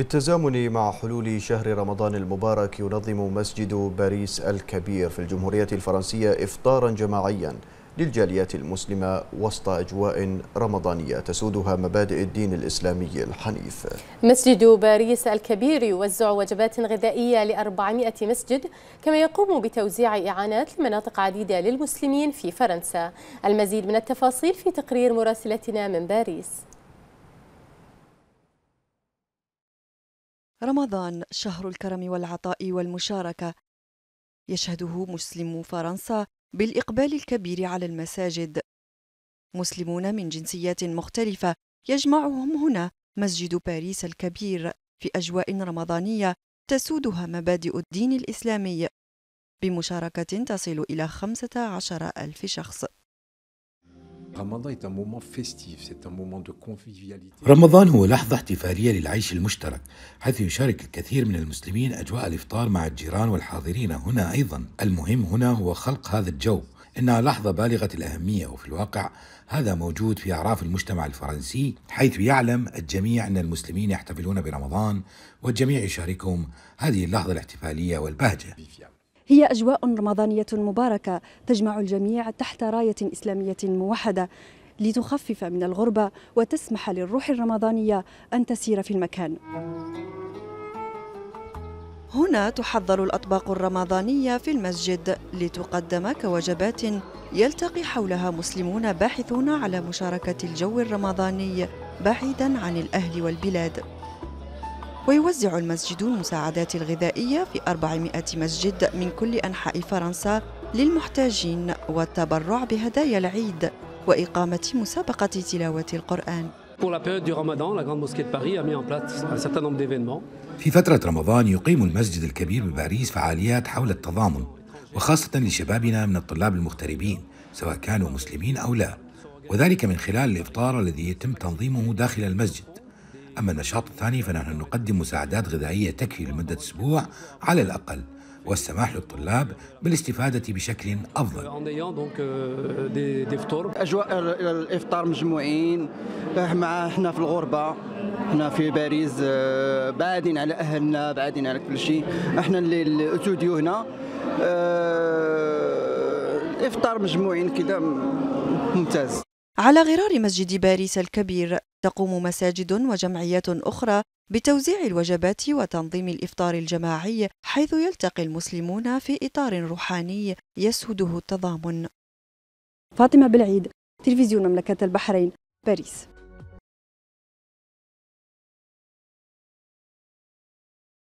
بالتزامن مع حلول شهر رمضان المبارك ينظم مسجد باريس الكبير في الجمهورية الفرنسية إفطارا جماعيا للجاليات المسلمة وسط أجواء رمضانية تسودها مبادئ الدين الإسلامي الحنيف مسجد باريس الكبير يوزع وجبات غذائية ل 400 مسجد كما يقوم بتوزيع إعانات لمناطق عديدة للمسلمين في فرنسا المزيد من التفاصيل في تقرير مراسلتنا من باريس رمضان شهر الكرم والعطاء والمشاركة يشهده مسلم فرنسا بالإقبال الكبير على المساجد مسلمون من جنسيات مختلفة يجمعهم هنا مسجد باريس الكبير في أجواء رمضانية تسودها مبادئ الدين الإسلامي بمشاركة تصل إلى 15 ألف شخص رمضان هو لحظة احتفالية للعيش المشترك حيث يشارك الكثير من المسلمين أجواء الإفطار مع الجيران والحاضرين هنا أيضا المهم هنا هو خلق هذا الجو إنها لحظة بالغة الأهمية وفي الواقع هذا موجود في أعراف المجتمع الفرنسي حيث يعلم الجميع أن المسلمين يحتفلون برمضان والجميع يشاركهم هذه اللحظة الاحتفالية والبهجة هي أجواء رمضانية مباركة تجمع الجميع تحت راية إسلامية موحدة لتخفف من الغربة وتسمح للروح الرمضانية أن تسير في المكان هنا تحضر الأطباق الرمضانية في المسجد لتقدم كوجبات يلتقي حولها مسلمون باحثون على مشاركة الجو الرمضاني بعيدا عن الأهل والبلاد ويوزع المسجد المساعدات الغذائية في 400 مسجد من كل أنحاء فرنسا للمحتاجين والتبرع بهدايا العيد وإقامة مسابقة تلاوة القرآن في فترة رمضان يقيم المسجد الكبير بباريس فعاليات حول التضامن وخاصة لشبابنا من الطلاب المغتربين سواء كانوا مسلمين أو لا وذلك من خلال الإفطار الذي يتم تنظيمه داخل المسجد أما النشاط الثاني فنحن نقدم مساعدات غذائية تكفي لمدة أسبوع على الأقل والسماح للطلاب بالاستفادة بشكل أفضل euh, أجواء الإفطار مجموعين آه، مع احنا في الغربة احنا في باريس آه، بعدين على أهلنا بعدين على كل شيء احنا اللي الأتوديو هنا آه، الإفطار مجموعين كده ممتاز على غرار مسجد باريس الكبير تقوم مساجد وجمعيات أخرى بتوزيع الوجبات وتنظيم الإفطار الجماعي حيث يلتقي المسلمون في إطار روحاني يسوده التضامن فاطمة بالعيد تلفزيون مملكة البحرين باريس